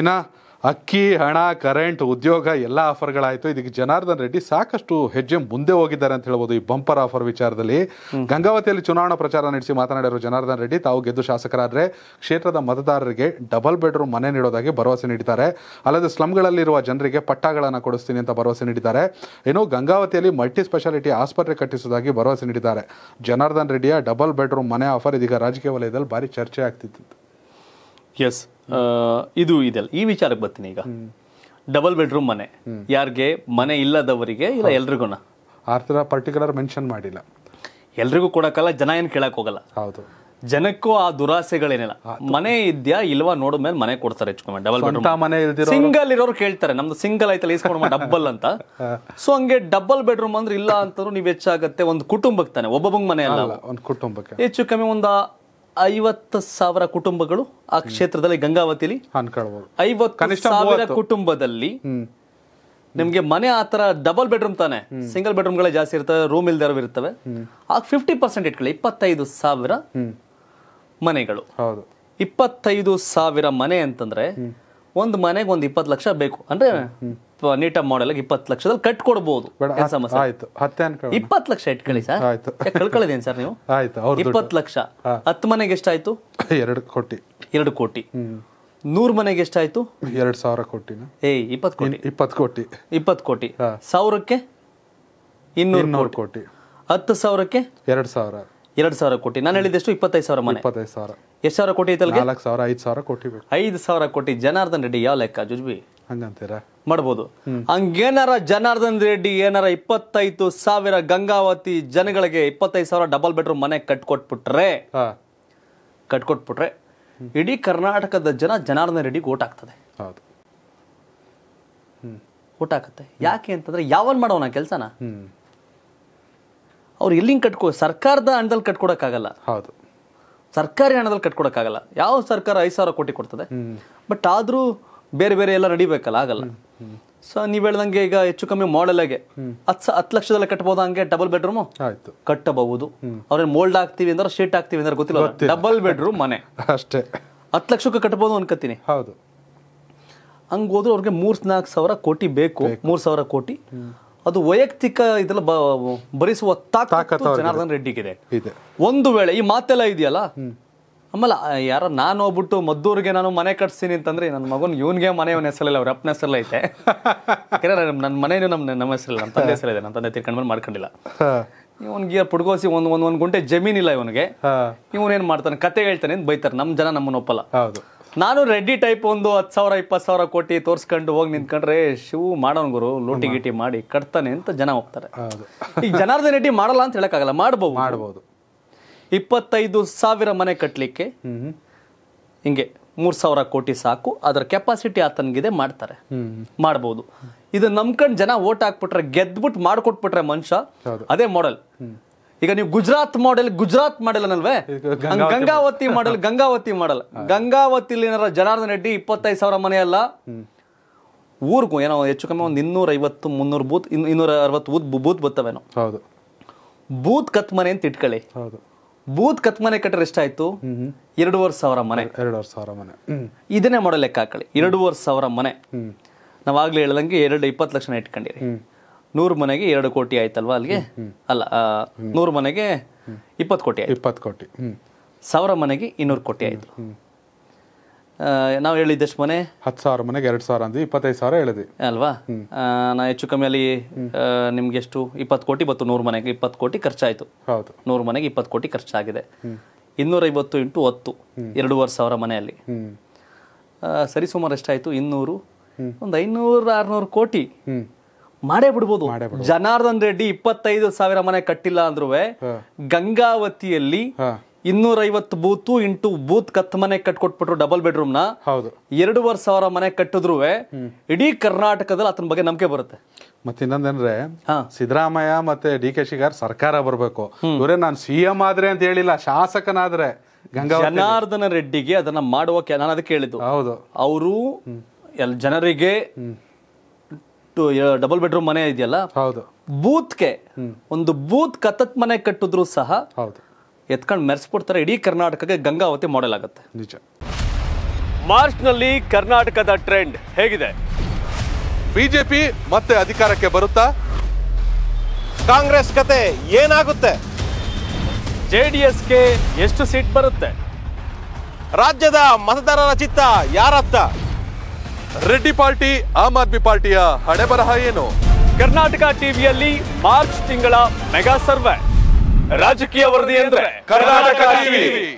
ಇನ್ನು ಅಕ್ಕಿ ಹಣ ಕರೆಂಟ್ ಉದ್ಯೋಗ ಎಲ್ಲ ಆಫರ್ಗಳಾಯಿತು ಇದಕ್ಕೆ ಜನಾರ್ದನ್ ರೆಡ್ಡಿ ಸಾಕಷ್ಟು ಹೆಜ್ಜೆ ಮುಂದೆ ಹೋಗಿದ್ದಾರೆ ಅಂತ ಹೇಳ್ಬೋದು ಈ ಬಂಪರ್ ಆಫರ್ ವಿಚಾರದಲ್ಲಿ ಗಂಗಾವತಿಯಲ್ಲಿ ಚುನಾವಣಾ ಪ್ರಚಾರ ನಡೆಸಿ ಮಾತನಾಡಿರೋ ಜನಾರ್ದನ್ ರೆಡ್ಡಿ ತಾವು ಗೆದ್ದು ಶಾಸಕರಾದರೆ ಕ್ಷೇತ್ರದ ಮತದಾರರಿಗೆ ಡಬಲ್ ಬೆಡ್ರೂಮ್ ಮನೆ ನೀಡೋದಾಗಿ ಭರವಸೆ ನೀಡಿದ್ದಾರೆ ಅಲ್ಲದೆ ಸ್ಲಮ್ಗಳಲ್ಲಿರುವ ಜನರಿಗೆ ಪಟ್ಟಾಗಳನ್ನು ಕೊಡಿಸ್ತೀನಿ ಅಂತ ಭರವಸೆ ನೀಡಿದ್ದಾರೆ ಇನ್ನು ಗಂಗಾವತಿಯಲ್ಲಿ ಮಲ್ಟಿ ಸ್ಪೆಷಾಲಿಟಿ ಆಸ್ಪತ್ರೆ ಕಟ್ಟಿಸೋದಾಗಿ ಭರವಸೆ ನೀಡಿದ್ದಾರೆ ಜನಾರ್ದನ್ ರೆಡ್ಡಿಯ ಡಬಲ್ ಬೆಡ್ರೂಮ್ ಮನೆ ಆಫರ್ ಇದೀಗ ರಾಜಕೀಯ ವಲಯದಲ್ಲಿ ಭಾರಿ ಚರ್ಚೆ ಆಗ್ತಿತ್ತು ಎಸ್ ಇದು ಇದೆ ಈ ವಿಚಾರಕ್ಕೆ ಬರ್ತೀನಿ ಈಗ ಡಬಲ್ ಬೆಡ್ರೂಮ್ ಮನೆ ಯಾರಿಗೆ ಮನೆ ಇಲ್ಲದವರಿಗೆ ಇಲ್ಲ ಎಲ್ರಿಗೂ ಆ ಥರ ಪರ್ಟಿಕ್ಯುಲರ್ ಮೆನ್ಷನ್ ಮಾಡಿಲ್ಲ ಎಲ್ರಿಗೂ ಕೊಡೋಕ್ಕಲ್ಲ ಜನ ಏನು ಕೇಳಕ್ಕೆ ಹೋಗಲ್ಲ ಹೌದು ಜನಕ್ಕೂ ಆ ದುರಾಸೆಗಳೇನಿಲ್ಲ ಮನೆ ಇದ್ಯಾ ಇಲ್ವಾ ನೋಡಿದ ಮೇಲೆ ಮನೆ ಕೊಡ್ತಾರೆ ಹೆಚ್ಚು ಡಬಲ್ ಬೆಡ್ರೂಮ್ ಮನೆ ಸಿಂಗಲ್ ಇರೋರು ಕೇಳ್ತಾರೆ ನಮ್ದು ಸಿಂಗಲ್ ಐತಲ್ಲ ಇಸ್ಕೊಂಡು ಡಬಲ್ ಅಂತ ಸೊ ಹಂಗೆ ಡಬಲ್ ಬೆಡ್ರೂಮ್ ಅಂದ್ರೆ ಇಲ್ಲ ಅಂತ ನೀವು ಹೆಚ್ಚಾಗತ್ತೆ ಒಂದು ಕುಟುಂಬಕ್ಕೆ ತಾನೆ ಒಬ್ಬೊಬ್ಬ ಮನೆ ಅಲ್ಲ ಒಂದು ಕುಟುಂಬಕ್ಕೆ ಹೆಚ್ಚು ಕಮ್ಮಿ ಒಂದು ಐವತ್ತು ಸಾವಿರ ಕುಟುಂಬಗಳು ಆ ಕ್ಷೇತ್ರದಲ್ಲಿ ಗಂಗಾವತಿಲಿ ಐವತ್ತು ಸಾವಿರ ಕುಟುಂಬದಲ್ಲಿ ನಿಮ್ಗೆ ಮನೆ ಆತರ ಡಬಲ್ ಬೆಡ್ರೂಮ್ ತಾನೆ ಸಿಂಗಲ್ ಬೆಡ್ರೂಮ್ಗಳೇ ಜಾಸ್ತಿ ಇರ್ತವೆ ರೂಮ್ ಇಲ್ದೇ ಇರ್ತವೆ ಫಿಫ್ಟಿ ಪರ್ಸೆಂಟ್ ಇಟ್ಕೊಳ್ಳಿ ಇಪ್ಪತ್ತೈದು ಸಾವಿರ ಮನೆಗಳು ಇಪ್ಪತ್ತೈದು ಸಾವಿರ ಮನೆ ಅಂತಂದ್ರೆ ಒಂದು ಮನೆಗೆ ಒಂದು ಇಪ್ಪತ್ತು ಲಕ್ಷ ಬೇಕು ಅಂದ್ರೆ ನೀಟ್ ಮಾಡೆಲ್ಗೆ ಇಪ್ಪತ್ತು ಲಕ್ಷದಲ್ಲಿ ಕಟ್ ಕೊಡಬಹುದು ಇಪ್ಪತ್ತು ಲಕ್ಷ ಇಟ್ಕೊಳ್ಳಿ ಸರ್ ಕಳ್ಕೊಳ್ಳಿದೇನು ಸರ್ ನೀವು ಇಪ್ಪತ್ತು ಲಕ್ಷ ಹತ್ತು ಮನೆಗೆ ಎಷ್ಟಾಯ್ತು ಎರಡು ಕೋಟಿ ಎರಡು ಕೋಟಿ ನೂರ್ ಮನೆಗೆ ಎಷ್ಟಾಯ್ತು ಎರಡ್ ಸಾವಿರ ಕೋಟಿ ಏಯ್ ಇಪ್ಪತ್ತು ಕೋಟಿ ಇಪ್ಪತ್ತು ಕೋಟಿ ಇಪ್ಪತ್ತು ಕೋಟಿ ಸಾವಿರಕ್ಕೆ ಇನ್ನೂರು ಕೋಟಿ ಹತ್ತು ಸಾವಿರಕ್ಕೆ ಎರಡು ಸಾವಿರ ಎರಡು ಸಾವಿರ ಕೋಟಿ ನಾನು ಹೇಳಿದಷ್ಟು ಇಪ್ಪತ್ತೈದು ಸಾವಿರ ಮನೆ ಇಪ್ಪತ್ತೈದು ಸಾವಿರ ಎಷ್ಟು ಸಾವಿರ ಕೋಟಿ ಐತಲ್ಲ ನಾಲ್ಕು ಸಾವಿರ ಐದು ಸಾವಿರ ಕೋಟಿ ಬೇಕು ಐದು ಸಾವಿರ ಕೋಟಿ ಜನಾರ್ದನ್ ರೆಡ್ಡಿ ಯಾವ ಲೆಕ್ಕ ಜುಜ್ಬಿ ಹಂಗಂತೀರಾ ಮಾಡ್ಬೋದು ಹಂಗೇನಾರ ಜನಾರ್ದನ್ ರೆಡ್ಡಿ ಏನಾರ ಇಪ್ಪತ್ತೈದು ಸಾವಿರ ಗಂಗಾವತಿ ಜನಗಳಿಗೆ ಇಪ್ಪತ್ತೈದು ಸಾವಿರ ಡಬಲ್ ಬೆಡ್ರೂಮ್ ಮನೆ ಕಟ್ಕೊಟ್ಬಿಟ್ರೆ ಕಟ್ಕೊಟ್ಬಿಟ್ರೆ ಇಡೀ ಕರ್ನಾಟಕದ ಜನ ಜನಾರ್ದನ್ ರೆಡ್ಡಿಗೆ ಓಟ್ ಆಗ್ತದೆ ಊಟ ಓಟ್ ಯಾಕೆ ಅಂತಂದ್ರೆ ಯಾವನ್ ಮಾಡೋಣ ಕೆಲ್ಸನ ಅವ್ರು ಎಲ್ಲಿಂಗ್ ಕಟ್ಕೋ ಸರ್ಕಾರದ ಹಣದಲ್ಲಿ ಕಟ್ಕೊಡಕ್ಕಾಗಲ್ಲ ಹೌದು ಸರ್ಕಾರಿ ಹಣದಲ್ಲಿ ಕಟ್ಕೊಡಕ್ಕಾಗಲ್ಲ ಯಾವ ಸರ್ಕಾರ ಐದು ಸಾವಿರ ಕೋಟಿ ಕೊಡ್ತದೆ ಬಟ್ ಆದರೂ ಬೇರೆ ಬೇರೆ ಎಲ್ಲ ನಡಿಬೇಕಲ್ಲ ಆಗಲ್ಲ ಸೊ ನೀವು ಹೇಳ್ದಂಗೆ ಈಗ ಹೆಚ್ಚು ಕಮ್ಮಿ ಆಗಿ ಹತ್ತು ಹತ್ತು ಲಕ್ಷದಲ್ಲಿ ಕಟ್ಬೋದು ಹಂಗೆ ಡಬಲ್ ಬೆಡ್ರೂಮು ಕಟ್ಟಬಹುದು ಅವ್ರೇನು ಮೋಲ್ಡ್ ಹಾಕ್ತೀವಿ ಅಂದ್ರೆ ಶೀಟ್ ಹಾಕ್ತೀವಿ ಅಂದ್ರೆ ಗೊತ್ತಿಲ್ಲ ಡಬಲ್ ಬೆಡ್ರೂಮ್ ಮನೆ ಅಷ್ಟೇ ಹತ್ತು ಲಕ್ಷಕ್ಕೆ ಕಟ್ಬೋದು ಅನ್ಕೋತೀನಿ ಹೌದು ಹಂಗೆ ಹೋದ್ರೆ ಅವ್ರಿಗೆ ಮೂರ್ ನಾಲ್ಕು ಸಾವಿರ ಕೋಟಿ ಬೇಕು ಮೂರ್ ಸಾವಿರ ಕೋಟಿ ಅದು ವೈಯಕ್ತಿಕ ಇದೆಲ್ಲ ಭರಿಸುವ ತಾಕತ್ತು ಜನಾರ್ದನ್ ರೆಡ್ಡಿಗಿದೆ ಒಂದು ವೇಳೆ ಈ ಮಾತೆಲ್ಲ ಇದೆಯಲ್ಲ ಆಮೇಲೆ ಯಾರ ನಾನು ಹೋಗ್ಬಿಟ್ಟು ಮದ್ದೂರಿಗೆ ನಾನು ಮನೆ ಕಟ್ಸ್ತೀನಿ ಅಂತಂದ್ರೆ ನನ್ನ ಮಗನ ಇವನ್ಗೆ ಮನೆ ಅವನ ಹೆಸರಲ್ಲ ಅವ್ರ ಅಪ್ಪನ ಹೆಸರಲ್ಲ ಐತೆ ನನ್ನ ಮನೇನು ನಮ್ಮ ನಮ್ಮ ಹೆಸರಿಲ್ಲ ನಮ್ಮ ತಂದೆ ಹೆಸರಿದೆ ನನ್ನ ತಂದೆ ಬಂದು ಮಾಡ್ಕೊಂಡಿಲ್ಲ ಇವನ್ಗೆ ಪುಡ್ಗೋಸಿ ಒಂದ್ ಒಂದ್ ಒಂದ್ ಗುಂಟೆ ಜಮೀನಿಲ್ಲ ಇವನಿಗೆ ಏನ್ ಮಾಡ್ತಾನೆ ಕತೆ ಹೇಳ್ತಾನೆ ಬೈತಾರೆ ನಮ್ಮ ಜನ ನಮ್ಮನ್ನ ಒಪ್ಪಲ್ಲ ಹೌದು ನಾನು ರೆಡ್ಡಿ ಟೈಪ್ ಒಂದು ಹತ್ತು ಸಾವಿರ ಇಪ್ಪತ್ತು ಸಾವಿರ ಕೋಟಿ ತೋರಿಸ್ಕೊಂಡು ಹೋಗಿ ನಿಂತ್ಕೊಂಡ್ರೆ ಶಿವ್ ಮಾಡೋನ್ ಗುರು ಲೋಟಿ ಗಿಟಿ ಮಾಡಿ ಕಟ್ತಾನೆ ಅಂತ ಜನ ಹೋಗ್ತಾರೆ ಈಗ ಜನಾರ್ದನ್ ರೆಡ್ಡಿ ಮಾಡಲ್ಲ ಅಂತ ಹೇಳಕ್ಕಾಗಲ್ಲ ಮಾಡ್ಬೋದು ಮಾಡ್ಬೋದು ಇಪ್ಪತ್ತೈದು ಸಾವಿರ ಮನೆ ಕಟ್ಟಲಿಕ್ಕೆ ಹಿಂಗೆ ಮೂರು ಸಾವಿರ ಕೋಟಿ ಸಾಕು ಅದರ ಕೆಪಾಸಿಟಿ ಆತನಿಗಿದೆ ಮಾಡ್ತಾರೆ ಮಾಡ್ಬೋದು ಇದು ನಂಬ್ಕೊಂಡು ಜನ ಓಟ್ ಹಾಕ್ಬಿಟ್ರೆ ಗೆದ್ಬಿಟ್ಟು ಮಾಡ್ಕೊಟ್ಬಿಟ್ರೆ ಮನುಷ್ಯ ಅದೇ ಮಾಡೆಲ್ ಈಗ ನೀವು ಗುಜರಾತ್ ಮಾಡೆಲ್ ಗುಜರಾತ್ ಮಾಡೆಲ್ ಅನ್ನಲ್ವೇ ಗಂಗಾವತಿ ಮಾಡೆಲ್ ಗಂಗಾವತಿ ಮಾಡಲ್ ಗಂಗಾವತಿಲಿ ಜನಾರ್ದನ್ ರೆಡ್ಡಿ ಇಪ್ಪತ್ತೈದು ಸಾವಿರ ಮನೆ ಅಲ್ಲ ಊರಿಗೂ ಏನೋ ಹೆಚ್ಚು ಕಮ್ಮಿ ಒಂದು ಇನ್ನೂರ ಐವತ್ತು ಮುನ್ನೂರು ಬೂತ್ ಇನ್ನೂರ ಅರವತ್ತು ಬೂತ್ ಬೂತ್ ಬತ್ತವೇನೋ ಹೌದು ಬೂತ್ ಕತ್ ಮನೆ ಅಂತ ಇಟ್ಕೊಳ್ಳಿ ಬೂತ್ ಕತ್ ಮನೆ ಕಟ್ಟರೆ ಎಷ್ಟಾಯ್ತು ಎರಡೂವರೆ ಸಾವಿರ ಮನೆ ಎರಡೂವರೆ ಸಾವಿರ ಮನೆ ಇದನ್ನೇ ಮಾಡೋ ಲೆಕ್ಕ ಹಾಕಳಿ ಎರಡೂವರೆ ಸಾವಿರ ಮನೆ ನಾವಾಗ್ಲೇ ಹೇಳ್ದಂಗೆ ಎರಡು ಇಪ್ಪತ್ತು ಲಕ್ಷ ಇಟ್ಕೊಂಡಿರಿ ನೂರು ಮನೆಗೆ ಎರಡು ಕೋಟಿ ಆಯ್ತಲ್ವಾ ಅಲ್ಲಿಗೆ ಅಲ್ಲ ನೂರು ಮನೆಗೆ ಇಪ್ಪತ್ತು ಕೋಟಿ ಇಪ್ಪತ್ತು ಕೋಟಿ ಸಾವಿರ ಮನೆಗೆ ಇನ್ನೂರು ಕೋಟಿ ಆಯಿತು ನಾವು ಹೇಳಿದ್ದಷ್ಟು ಮನೆ ಹತ್ತು ಸಾವಿರ ಮನೆಗೆ ಎರಡು ಸಾವಿರ ಅಂದ್ರೆ ಇಪ್ಪತ್ತೈದು ಸಾವಿರ ಹೇಳಿದೆ ಅಲ್ವಾ ನಾ ಹೆಚ್ಚು ಕಮ್ಮಿ ಅಲ್ಲಿ ನಿಮ್ಗೆ ಎಷ್ಟು ಇಪ್ಪತ್ತು ಕೋಟಿ ಬತ್ತು ನೂರು ಮನೆಗೆ ಇಪ್ಪತ್ತು ಕೋಟಿ ಖರ್ಚಾಯ್ತು ಹೌದು ನೂರು ಮನೆಗೆ ಇಪ್ಪತ್ತು ಕೋಟಿ ಖರ್ಚಾಗಿದೆ ಇನ್ನೂರೈವತ್ತು ಇಂಟು ಹತ್ತು ಎರಡೂವರೆ ಸಾವಿರ ಮನೆಯಲ್ಲಿ ಸರಿಸುಮಾರು ಎಷ್ಟಾಯಿತು ಇನ್ನೂರು ಒಂದು ಐನೂರು ಆರ್ನೂರು ಕೋಟಿ ಮಾಡೇ ಬಿಡ್ಬೋದು ಜನಾರ್ದನ್ ರೆಡ್ಡಿ ಇಪ್ಪತ್ತೈದು ಸಾವಿರ ಮನೆ ಕಟ್ಟಿಲ್ಲ ಅಂದ್ರೂ ಗಂಗಾವತಿಯಲ್ಲಿ ಇನ್ನೂರೈವತ್ತು ಬೂತು ಇಂಟು ಬೂತ್ ಕತ್ ಮನೆ ಕಟ್ಕೊಟ್ಬಿಟ್ರು ಡಬಲ್ ಬೆಡ್ರೂಮ್ ನ ಎರಡೂವರೆ ಸಾವಿರ ಮನೆ ಕಟ್ಟಿದ್ರು ಇಡೀ ಕರ್ನಾಟಕದಲ್ಲಿ ಅತನ ಬಗ್ಗೆ ನಂಬಿಕೆ ಬರುತ್ತೆ ಮತ್ತೆ ಇನ್ನೊಂದೇನ್ರೆ ಸಿದ್ದರಾಮಯ್ಯ ಮತ್ತೆ ಡಿ ಕೆ ಶಿಗಾರ್ ಸರ್ಕಾರ ಬರ್ಬೇಕು ಇವರೇ ನಾನು ಸಿಎಂ ಆದ್ರೆ ಅಂತ ಹೇಳಿಲ್ಲ ಶಾಸಕನಾದ್ರೆ ಜನಾರ್ದನ ರೆಡ್ಡಿಗೆ ಅದನ್ನ ಮಾಡುವ ನಾನು ಅದಕ್ಕೆ ಹೇಳಿದ್ದು ಹೌದು ಅವರು ಎಲ್ ಜನರಿಗೆ ಡಬಲ್ ಬೆಡ್ರೂಮ್ ಮನೆ ಇದೆಯಲ್ಲ ಹೌದು ಬೂತ್ಗೆ ಒಂದು ಬೂತ್ ಕತ್ತತ್ ಮನೆ ಕಟ್ಟಿದ್ರು ಸಹ ಹೌದು ಎತ್ಕೊಂಡು ಮೆರೆಸ್ಬಿಡ್ತಾರೆ ಇಡೀ ಕರ್ನಾಟಕಕ್ಕೆ ಗಂಗಾವತಿ ಮಾಡೆಲ್ ಆಗುತ್ತೆ ನಿಜ ನಲ್ಲಿ ಕರ್ನಾಟಕದ ಟ್ರೆಂಡ್ ಹೇಗಿದೆ ಬಿಜೆಪಿ ಮತ್ತೆ ಅಧಿಕಾರಕ್ಕೆ ಬರುತ್ತಾ ಕಾಂಗ್ರೆಸ್ ಕತೆ ಏನಾಗುತ್ತೆ ಜೆ ಡಿ ಎಷ್ಟು ಸೀಟ್ ಬರುತ್ತೆ ರಾಜ್ಯದ ಮತದಾರರ ಚಿತ್ತ ಯಾರತ್ತ ರೆಡ್ಡಿ ಪಾರ್ಟಿ ಆಮ್ ಆದ್ಮಿ ಪಾರ್ಟಿಯ ಹಣೆ ಬರಹ ಏನು ಕರ್ನಾಟಕ ಟಿವಿಯಲ್ಲಿ ಮಾರ್ಚ್ ತಿಂಗಳ ಮೆಗಾ ಸರ್ವೆ ರಾಜಕೀಯ ವರದಿ ಅಂದ್ರೆ ಕರ್ನಾಟಕ ಟಿವಿ